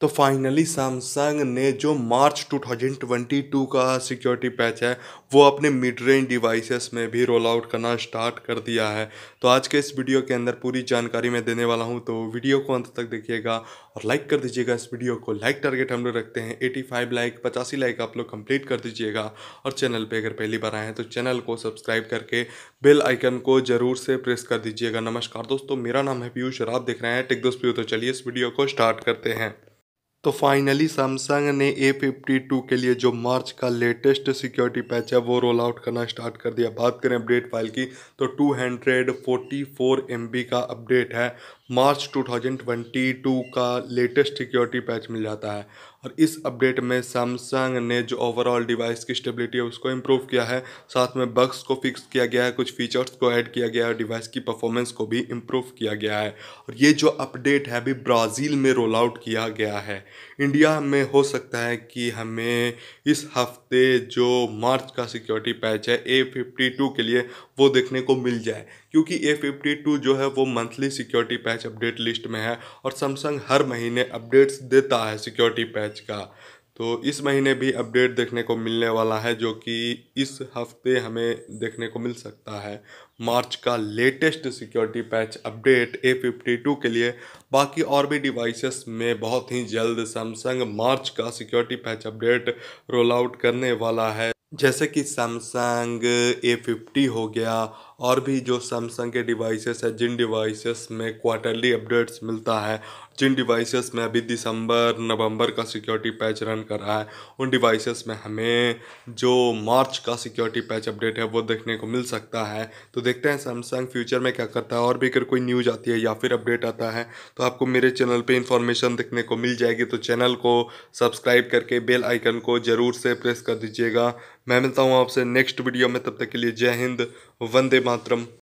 तो finally Samsung ने जो मार्च 2022 का सिक्योरिटी पैच है वो अपने मिड रेंज डिवाइसेस में भी रोल आउट करना स्टार्ट कर दिया है तो आज के इस वीडियो के अंदर पूरी जानकारी मैं देने वाला हूं तो वीडियो को अंत तक देखिएगा और लाइक कर दीजिएगा इस वीडियो को लाइक टारगेट हम लोग रखते हैं 85 लाइक पचासी लाइक आप लोग कंप्लीट कर दीजिएगा और चैनल पर अगर पहली बार आए हैं तो चैनल को सब्सक्राइब करके बेल आइकन को जरूर से प्रेस कर दीजिएगा नमस्कार दोस्तों मेरा नाम है पीयूष और देख रहे हैं टिक दोस्त पीयू तो चलिए इस वीडियो को स्टार्ट करते हैं तो फाइनली सैमसंग ने ए फिफ्टी टू के लिए जो मार्च का लेटेस्ट सिक्योरिटी पैच है वो रोल आउट करना स्टार्ट कर दिया बात करें अपडेट फाइल की तो two hundred forty four M B का अपडेट है मार्च 2022 का लेटेस्ट सिक्योरिटी पैच मिल जाता है और इस अपडेट में सैमसंग ने जो ओवरऑल डिवाइस की स्टेबिलिटी है उसको इम्प्रूव किया है साथ में बग्स को फिक्स किया गया है कुछ फीचर्स को ऐड किया गया है और डिवाइस की परफॉर्मेंस को भी इम्प्रूव किया गया है और ये जो अपडेट है अभी ब्राज़ील में रोल आउट किया गया है इंडिया में हो सकता है कि हमें इस हफ्ते जो मार्च का सिक्योरिटी पैच है ए फिफ्टी टू के लिए वो देखने को मिल जाए क्योंकि ए फिफ्टी टू जो है वो monthly security patch update list में है और सैमसंग हर महीने अपडेट्स देता है सिक्योरिटी पैच का तो इस महीने भी अपडेट देखने को मिलने वाला है जो कि इस हफ्ते हमें देखने को मिल सकता है मार्च का latest security patch update A fifty two के लिए बाकी और भी डिवाइसेस में बहुत ही जल्द सैमसंग मार्च का security patch update roll out करने वाला है जैसे कि सैमसंग ए फिफ्टी हो गया और भी जो सैमसंग के डिवाइसेस है जिन डिवाइसेस में क्वार्टरली अपडेट्स मिलता है जिन डिवाइसेस में अभी दिसंबर नवंबर का सिक्योरिटी पैच रन कर रहा है उन डिवाइसेस में हमें जो मार्च का सिक्योरिटी पैच अपडेट है वो देखने को मिल सकता है तो देखते हैं सैमसंग फ्यूचर में क्या करता है और भी अगर कोई न्यूज़ आती है या फिर अपडेट आता है तो आपको मेरे चैनल पर इन्फॉर्मेशन देखने को मिल जाएगी तो चैनल को सब्सक्राइब करके बेल आइकन को ज़रूर से प्रेस कर दीजिएगा मैं मिलता हूँ आपसे नेक्स्ट वीडियो में तब तक के लिए जय हिंद वंदे മാത്രം